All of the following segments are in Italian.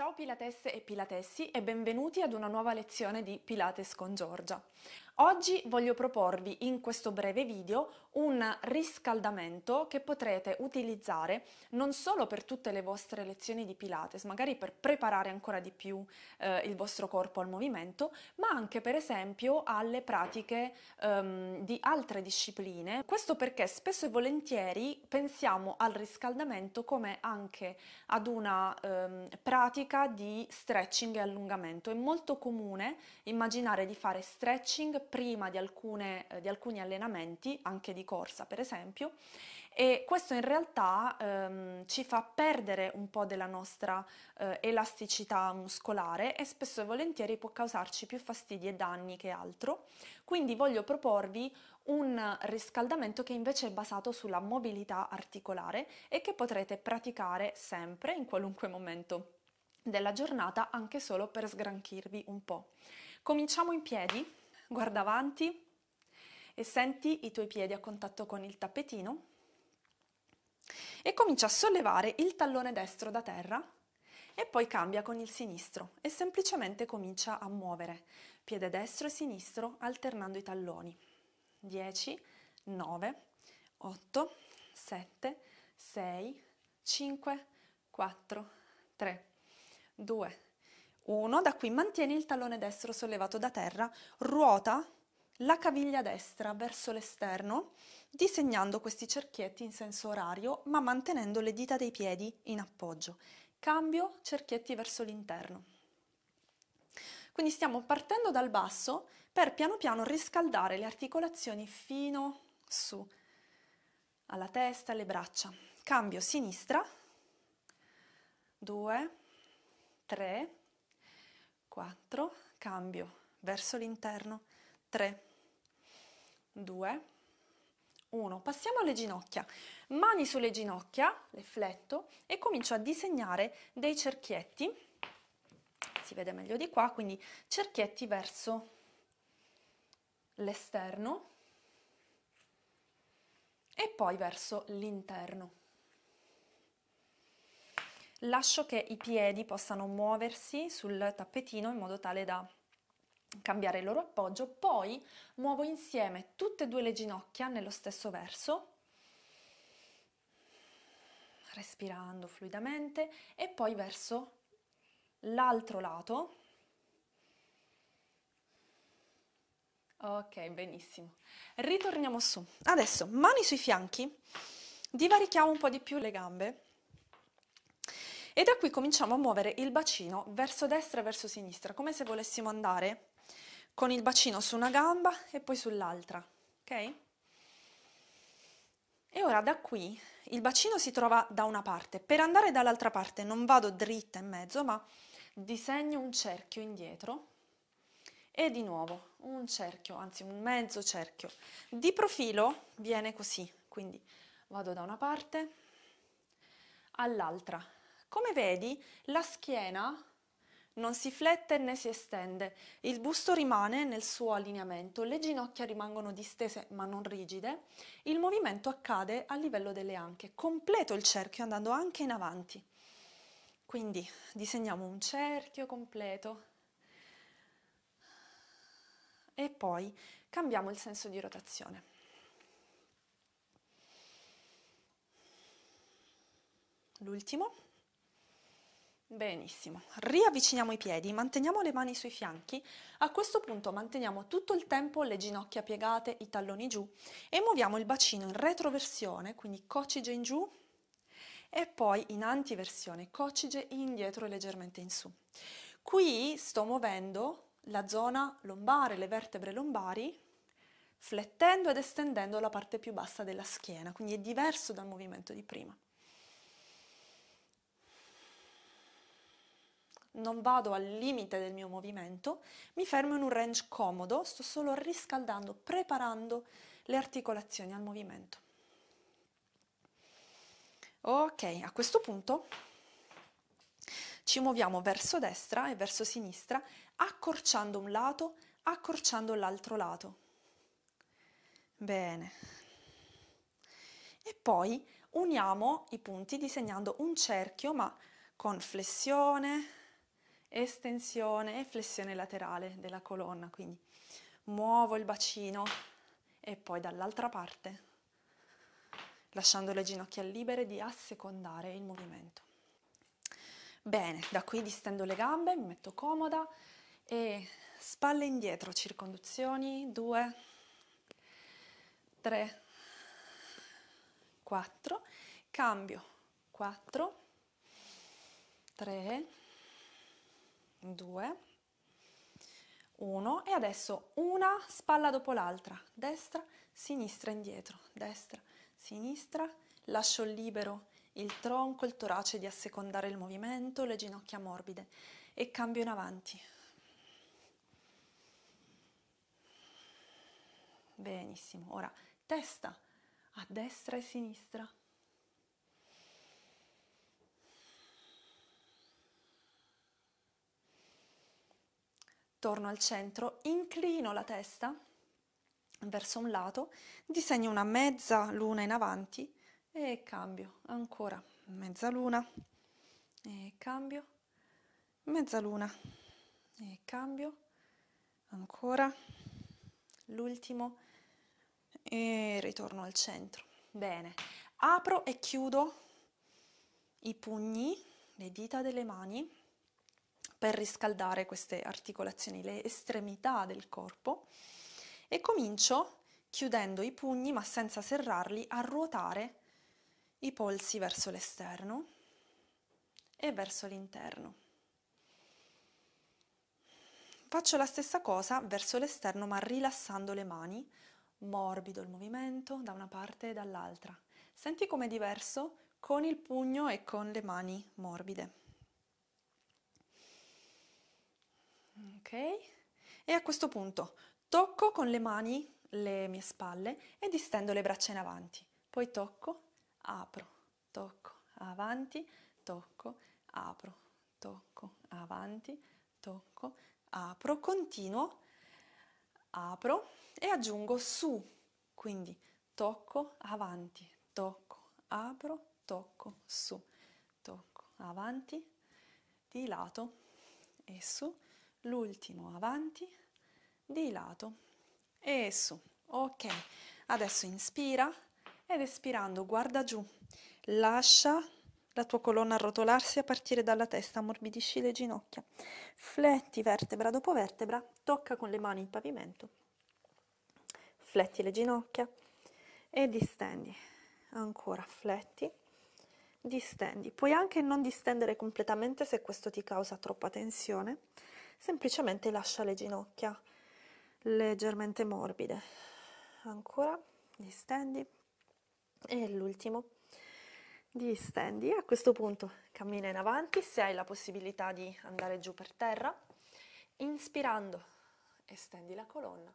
Ciao Pilates e Pilatessi e benvenuti ad una nuova lezione di Pilates con Giorgia. Oggi voglio proporvi in questo breve video un riscaldamento che potrete utilizzare non solo per tutte le vostre lezioni di Pilates, magari per preparare ancora di più eh, il vostro corpo al movimento, ma anche per esempio alle pratiche ehm, di altre discipline. Questo perché spesso e volentieri pensiamo al riscaldamento come anche ad una ehm, pratica di stretching e allungamento. È molto comune immaginare di fare stretching prima di, alcune, eh, di, alcuni allenamenti, anche di corsa per esempio, e questo in realtà ehm, ci fa perdere un po' della nostra eh, elasticità muscolare e spesso e volentieri può causarci più fastidi e danni che altro. Quindi voglio proporvi un riscaldamento che invece è basato sulla mobilità articolare e che potrete praticare sempre in qualunque momento della giornata anche solo per sgranchirvi un po'. Cominciamo in piedi guarda avanti e senti i tuoi piedi a contatto con il tappetino e comincia a sollevare il tallone destro da terra e poi cambia con il sinistro e semplicemente comincia a muovere piede destro e sinistro alternando i talloni. 10, 9, 8, 7, 6, 5, 4, 3, 2, 1, da qui mantieni il tallone destro sollevato da terra, ruota la caviglia destra verso l'esterno, disegnando questi cerchietti in senso orario, ma mantenendo le dita dei piedi in appoggio. Cambio cerchietti verso l'interno. Quindi stiamo partendo dal basso per piano piano riscaldare le articolazioni fino su alla testa, alle braccia. Cambio sinistra, 2, 3, 4. 4, cambio verso l'interno, 3, 2, 1. Passiamo alle ginocchia. Mani sulle ginocchia, le fletto e comincio a disegnare dei cerchietti, si vede meglio di qua, quindi cerchietti verso l'esterno e poi verso l'interno lascio che i piedi possano muoversi sul tappetino in modo tale da cambiare il loro appoggio, poi muovo insieme tutte e due le ginocchia nello stesso verso, respirando fluidamente e poi verso l'altro lato. Ok, benissimo. Ritorniamo su. Adesso mani sui fianchi, divarichiamo un po' di più le gambe e da qui cominciamo a muovere il bacino verso destra e verso sinistra, come se volessimo andare con il bacino su una gamba e poi sull'altra, ok? E ora da qui il bacino si trova da una parte, per andare dall'altra parte non vado dritta in mezzo, ma disegno un cerchio indietro e di nuovo un cerchio, anzi un mezzo cerchio. Di profilo viene così, quindi vado da una parte all'altra come vedi, la schiena non si flette né si estende, il busto rimane nel suo allineamento, le ginocchia rimangono distese ma non rigide, il movimento accade a livello delle anche, completo il cerchio andando anche in avanti. Quindi disegniamo un cerchio completo e poi cambiamo il senso di rotazione. L'ultimo. Benissimo, riavviciniamo i piedi, manteniamo le mani sui fianchi, a questo punto manteniamo tutto il tempo le ginocchia piegate, i talloni giù e muoviamo il bacino in retroversione, quindi coccige in giù e poi in antiversione, coccige indietro e leggermente in su. Qui sto muovendo la zona lombare, le vertebre lombari, flettendo ed estendendo la parte più bassa della schiena, quindi è diverso dal movimento di prima. non vado al limite del mio movimento, mi fermo in un range comodo, sto solo riscaldando, preparando le articolazioni al movimento. Ok, a questo punto ci muoviamo verso destra e verso sinistra, accorciando un lato, accorciando l'altro lato. Bene. E poi uniamo i punti disegnando un cerchio, ma con flessione, estensione e flessione laterale della colonna, quindi muovo il bacino e poi dall'altra parte, lasciando le ginocchia libere di assecondare il movimento. Bene, da qui distendo le gambe, mi metto comoda e spalle indietro, circonduzioni, 2, 3, 4, cambio, 4, 3, 2, 1 e adesso una spalla dopo l'altra, destra, sinistra, indietro, destra, sinistra, lascio libero il tronco, il torace di assecondare il movimento, le ginocchia morbide e cambio in avanti. Benissimo, ora testa a destra e sinistra, torno al centro, inclino la testa verso un lato, disegno una mezza luna in avanti e cambio, ancora mezza luna e cambio, mezza luna e cambio, ancora l'ultimo e ritorno al centro. Bene, apro e chiudo i pugni, le dita delle mani per riscaldare queste articolazioni, le estremità del corpo e comincio chiudendo i pugni ma senza serrarli a ruotare i polsi verso l'esterno e verso l'interno. Faccio la stessa cosa verso l'esterno ma rilassando le mani, morbido il movimento da una parte e dall'altra. Senti com'è diverso con il pugno e con le mani morbide. Ok? E a questo punto tocco con le mani le mie spalle e distendo le braccia in avanti. Poi tocco, apro, tocco, avanti, tocco, apro, tocco, avanti, tocco, apro, continuo, apro e aggiungo su. Quindi tocco, avanti, tocco, apro, tocco, su, tocco, avanti, di lato e su l'ultimo avanti, di lato e su. Ok, adesso inspira ed espirando guarda giù, lascia la tua colonna arrotolarsi a partire dalla testa, ammorbidisci le ginocchia, fletti vertebra dopo vertebra, tocca con le mani il pavimento, fletti le ginocchia e distendi, ancora fletti, distendi, puoi anche non distendere completamente se questo ti causa troppa tensione, semplicemente lascia le ginocchia leggermente morbide. Ancora, distendi e l'ultimo, distendi. A questo punto cammina in avanti se hai la possibilità di andare giù per terra. Inspirando, estendi la colonna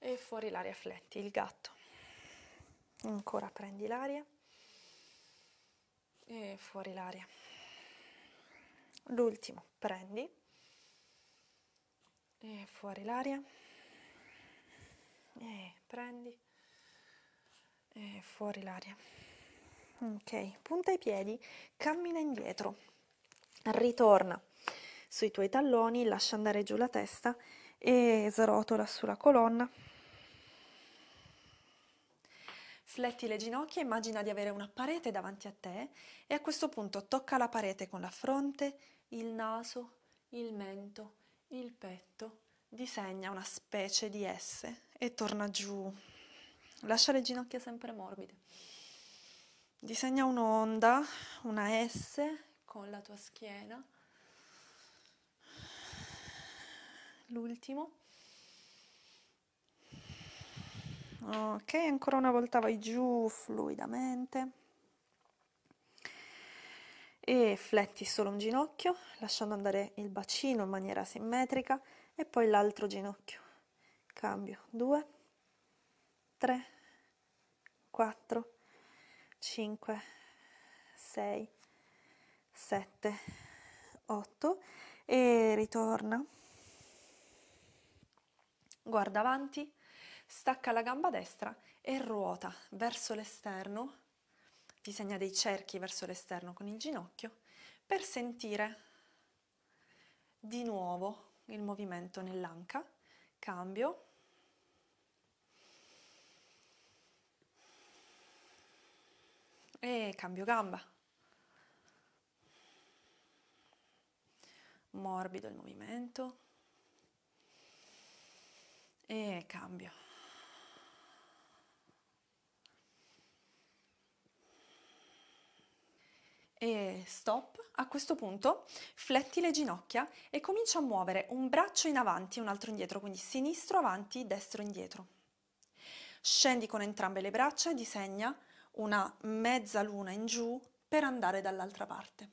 e fuori l'aria fletti il gatto. Ancora prendi l'aria e fuori l'aria. L'ultimo, prendi e fuori l'aria e prendi e fuori l'aria ok punta i piedi cammina indietro ritorna sui tuoi talloni lascia andare giù la testa e srotola sulla colonna Fletti le ginocchia, immagina di avere una parete davanti a te e a questo punto tocca la parete con la fronte, il naso, il mento, il petto disegna una specie di S e torna giù. Lascia le ginocchia sempre morbide. Disegna un'onda, una S con la tua schiena. L'ultimo. Ok, ancora una volta vai giù fluidamente e fletti solo un ginocchio, lasciando andare il bacino in maniera simmetrica e poi l'altro ginocchio. Cambio 2, 3, 4, 5, 6, 7, 8 e ritorna. Guarda avanti, stacca la gamba destra e ruota verso l'esterno disegna dei cerchi verso l'esterno con il ginocchio per sentire di nuovo il movimento nell'anca, cambio, e cambio gamba. Morbido il movimento e cambio. e stop, a questo punto fletti le ginocchia e comincia a muovere un braccio in avanti e un altro indietro, quindi sinistro avanti, destro indietro. Scendi con entrambe le braccia e disegna una mezza luna in giù per andare dall'altra parte.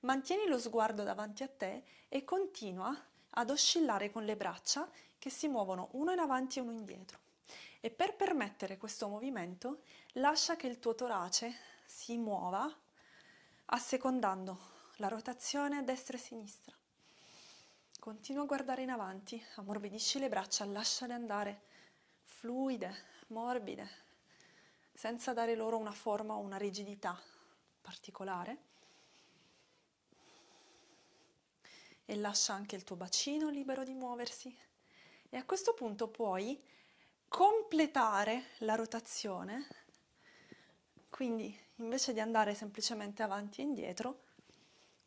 Mantieni lo sguardo davanti a te e continua ad oscillare con le braccia che si muovono uno in avanti e uno indietro. E per permettere questo movimento lascia che il tuo torace si muova assecondando la rotazione destra e sinistra. Continua a guardare in avanti, ammorbidisci le braccia, lasciale andare, fluide, morbide, senza dare loro una forma o una rigidità particolare. E lascia anche il tuo bacino libero di muoversi. E a questo punto puoi completare la rotazione, quindi invece di andare semplicemente avanti e indietro,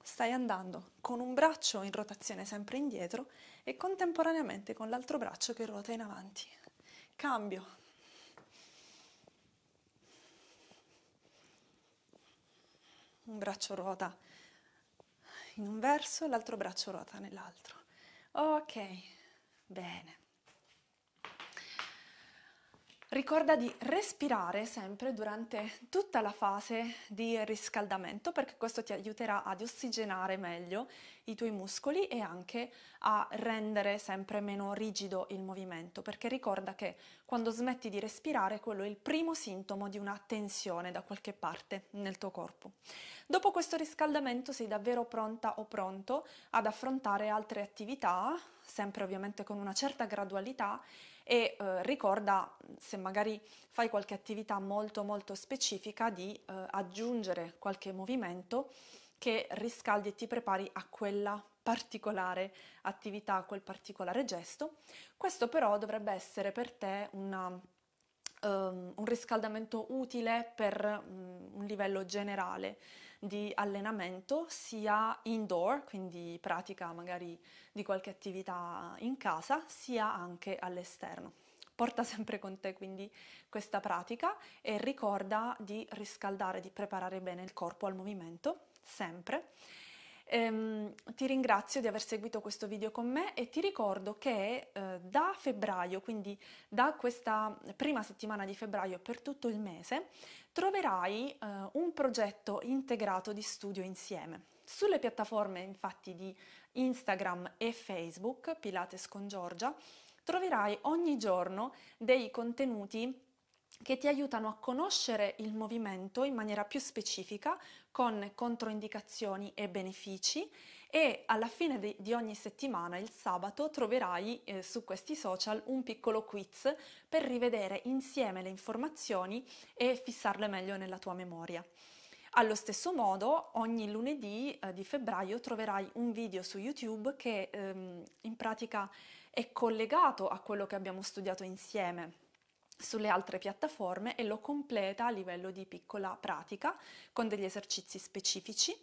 stai andando con un braccio in rotazione sempre indietro e contemporaneamente con l'altro braccio che ruota in avanti. Cambio. Un braccio ruota in un verso, l'altro braccio ruota nell'altro. Ok, bene. Ricorda di respirare sempre durante tutta la fase di riscaldamento perché questo ti aiuterà ad ossigenare meglio i tuoi muscoli e anche a rendere sempre meno rigido il movimento perché ricorda che quando smetti di respirare quello è il primo sintomo di una tensione da qualche parte nel tuo corpo. Dopo questo riscaldamento sei davvero pronta o pronto ad affrontare altre attività, sempre ovviamente con una certa gradualità e eh, ricorda, se magari fai qualche attività molto molto specifica, di eh, aggiungere qualche movimento che riscaldi e ti prepari a quella particolare attività, a quel particolare gesto. Questo però dovrebbe essere per te una ehm, un riscaldamento utile per mm, un livello generale di allenamento sia indoor, quindi pratica magari di qualche attività in casa, sia anche all'esterno. Porta sempre con te quindi questa pratica e ricorda di riscaldare, di preparare bene il corpo al movimento, sempre Ehm, ti ringrazio di aver seguito questo video con me e ti ricordo che eh, da febbraio, quindi da questa prima settimana di febbraio per tutto il mese, troverai eh, un progetto integrato di studio insieme. Sulle piattaforme infatti di Instagram e Facebook, Pilates con Giorgia, troverai ogni giorno dei contenuti che ti aiutano a conoscere il movimento in maniera più specifica con controindicazioni e benefici e alla fine de- di ogni settimana, il sabato, troverai eh, su questi social un piccolo quiz per rivedere insieme le informazioni e fissarle meglio nella tua memoria. Allo stesso modo, ogni lunedì eh, di febbraio troverai un video su YouTube che ehm, in pratica è collegato a quello che abbiamo studiato insieme sulle altre piattaforme e lo completa a livello di piccola pratica con degli esercizi specifici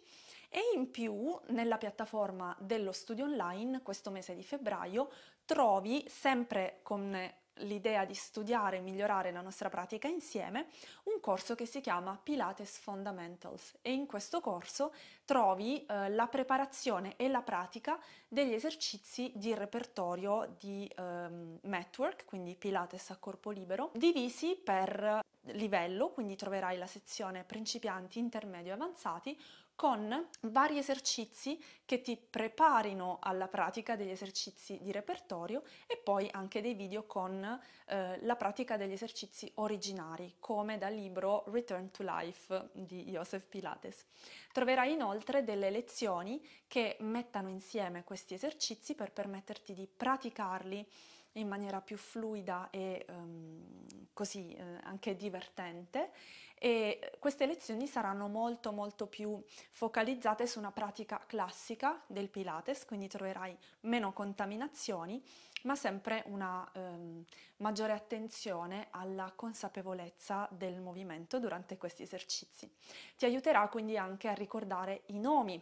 e in più nella piattaforma dello studio online questo mese di febbraio trovi sempre con l'idea di studiare e migliorare la nostra pratica insieme, un corso che si chiama Pilates Fundamentals e in questo corso trovi eh, la preparazione e la pratica degli esercizi di repertorio di ehm, network, quindi Pilates a corpo libero, divisi per livello, quindi troverai la sezione principianti, intermedio e avanzati, con vari esercizi che ti preparino alla pratica degli esercizi di repertorio e poi anche dei video con eh, la pratica degli esercizi originari, come dal libro Return to Life di Joseph Pilates. Troverai inoltre delle lezioni che mettano insieme questi esercizi per permetterti di praticarli in maniera più fluida e um, così eh, anche divertente e queste lezioni saranno molto molto più focalizzate su una pratica classica del Pilates, quindi troverai meno contaminazioni ma sempre una um, maggiore attenzione alla consapevolezza del movimento durante questi esercizi. Ti aiuterà quindi anche a ricordare i nomi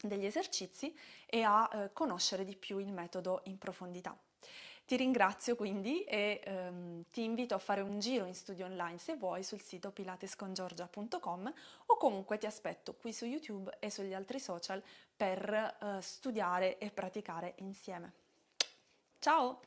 degli esercizi e a eh, conoscere di più il metodo in profondità. Ti ringrazio quindi e ehm, ti invito a fare un giro in studio online se vuoi sul sito pilatescongiorgia.com o comunque ti aspetto qui su YouTube e sugli altri social per eh, studiare e praticare insieme. Ciao!